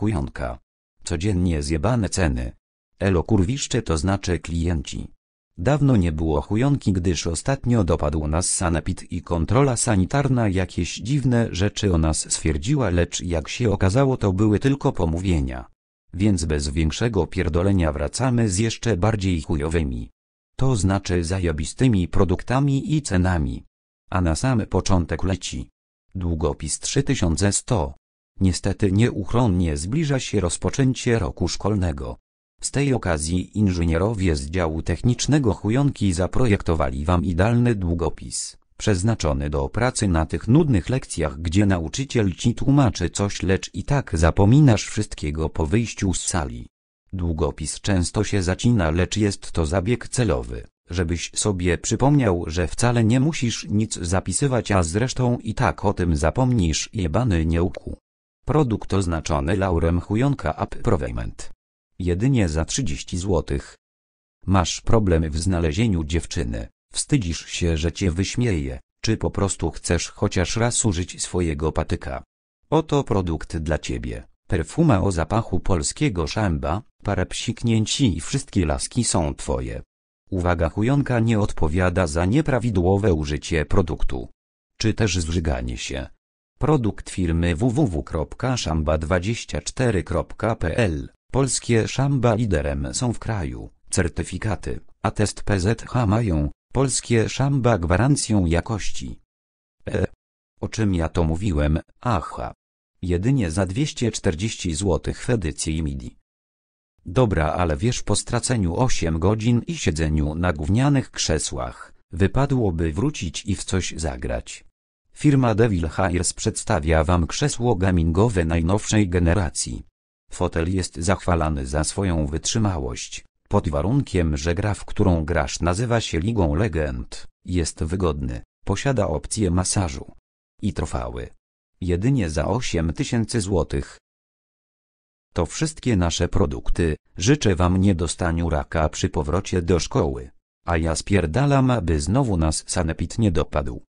chujonka. Codziennie zjebane ceny. Elo kurwiszcze to znaczy klienci. Dawno nie było chujonki, gdyż ostatnio dopadł nas sanepid i kontrola sanitarna jakieś dziwne rzeczy o nas stwierdziła, lecz jak się okazało to były tylko pomówienia. Więc bez większego pierdolenia wracamy z jeszcze bardziej chujowymi. To znaczy zajobistymi produktami i cenami. A na sam początek leci. Długopis 3100. Niestety nieuchronnie zbliża się rozpoczęcie roku szkolnego. Z tej okazji inżynierowie z działu technicznego Chujonki zaprojektowali Wam idealny długopis, przeznaczony do pracy na tych nudnych lekcjach, gdzie nauczyciel Ci tłumaczy coś, lecz i tak zapominasz wszystkiego po wyjściu z sali. Długopis często się zacina, lecz jest to zabieg celowy, żebyś sobie przypomniał, że wcale nie musisz nic zapisywać, a zresztą i tak o tym zapomnisz jebany nieuku. Produkt oznaczony laurem Hujonka App Provement. Jedynie za 30 zł. Masz problem w znalezieniu dziewczyny, wstydzisz się, że cię wyśmieje, czy po prostu chcesz chociaż raz użyć swojego patyka. Oto produkt dla ciebie. Perfuma o zapachu polskiego szamba, parę psiknięci i wszystkie laski są twoje. Uwaga chujonka nie odpowiada za nieprawidłowe użycie produktu. Czy też zżyganie się. Produkt firmy www.szamba24.pl Polskie Szamba liderem są w kraju. Certyfikaty, atest PZH mają, polskie Szamba gwarancją jakości. E. O czym ja to mówiłem, aha. Jedynie za 240 zł w edycji MIDI. Dobra, ale wiesz po straceniu 8 godzin i siedzeniu na gównianych krzesłach, wypadłoby wrócić i w coś zagrać. Firma Devil Hires przedstawia Wam krzesło gamingowe najnowszej generacji. Fotel jest zachwalany za swoją wytrzymałość, pod warunkiem, że gra w którą grasz nazywa się Ligą Legend, jest wygodny, posiada opcję masażu i trwały. Jedynie za 8000 zł. To wszystkie nasze produkty, życzę Wam niedostaniu raka przy powrocie do szkoły. A ja spierdalam, aby znowu nas sanepit nie dopadł.